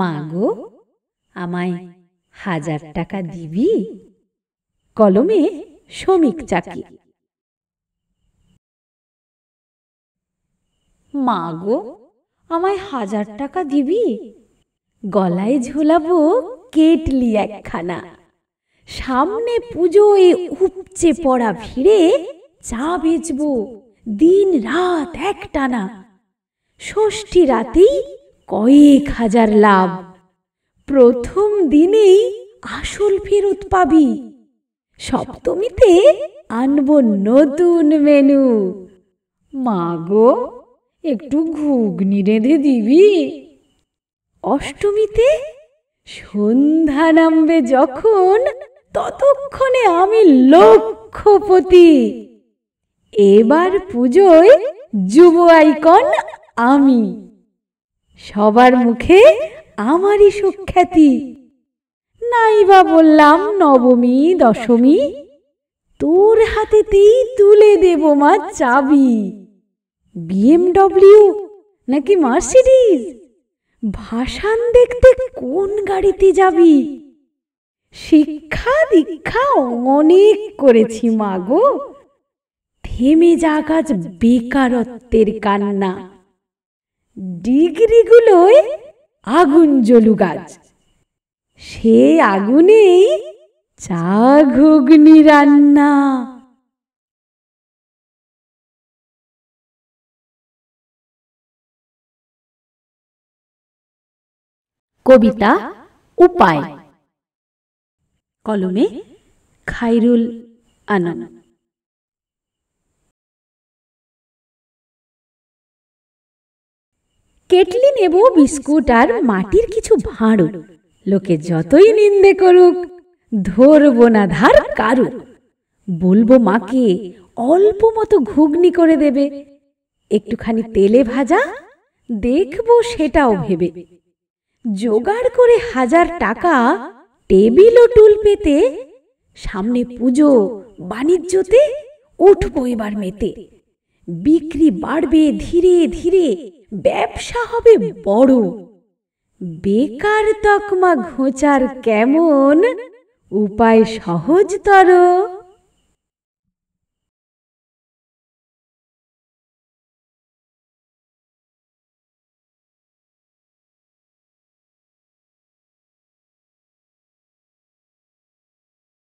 মা গো আমায় হাজার টাকা দিবি কলমে শ্রমিক চাকি মা গো আমায় হাজার টাকা দিবি গলায় ঝোলাবো কেটলি একখানা সামনে পুজোয় উপচে পড়া ভিড়ে চা বেচবো দিন রাত একটানা ষষ্ঠী রাতেই কয়েক হাজার লাভ প্রথম দিনেই আসল ফেরত পাবি সপ্তমীতে আনব নতুন মেনু মাগো একটু ঘুগনি রেঁধে দিবি অষ্টমীতে সন্ধ্যা নামবে যখন ততক্ষণে আমি লক্ষপতি এবার পুজোয় যুব আইকন আমি সবার মুখে আমারই সুখ্যাতি নাইবা বললাম নবমী দশমী তোর হাতেতেই তুলে দেব মা চাবি বিএমডব্লিউ নাকি মার্সিডিজ ভাসান দেখতে কোন গাড়িতে যাবি শিক্ষা দীক্ষা অনেক করেছি মাগো থেমে যা গাছ বেকারত্বের কান্না ডিগ্রিগুলোই আগুন জলু গাছ সে আগুনেই চা ঘুগনি রান্না কবিতা উপায় কলমে খাইরুল আনন্দ কেটলি নেব বিস্কুট আর মাটির কিছু ভাঁড়ো লোকে যতই নিন্দে করুক ধরব না ধার কারু বলবো মাকে অল্প মতো ঘুগনি করে দেবে একটুখানি তেলে ভাজা দেখব সেটাও ভেবে জোগাড় করে হাজার টাকা টেবিল ও টুল পেতে সামনে পুজো বাণিজ্যতে উঠবো এবার মেতে বিক্রি বাড়বে ধীরে ধীরে ব্যবসা হবে বড় বেকার তকমা ঘোচার কেমন উপায় সহজতর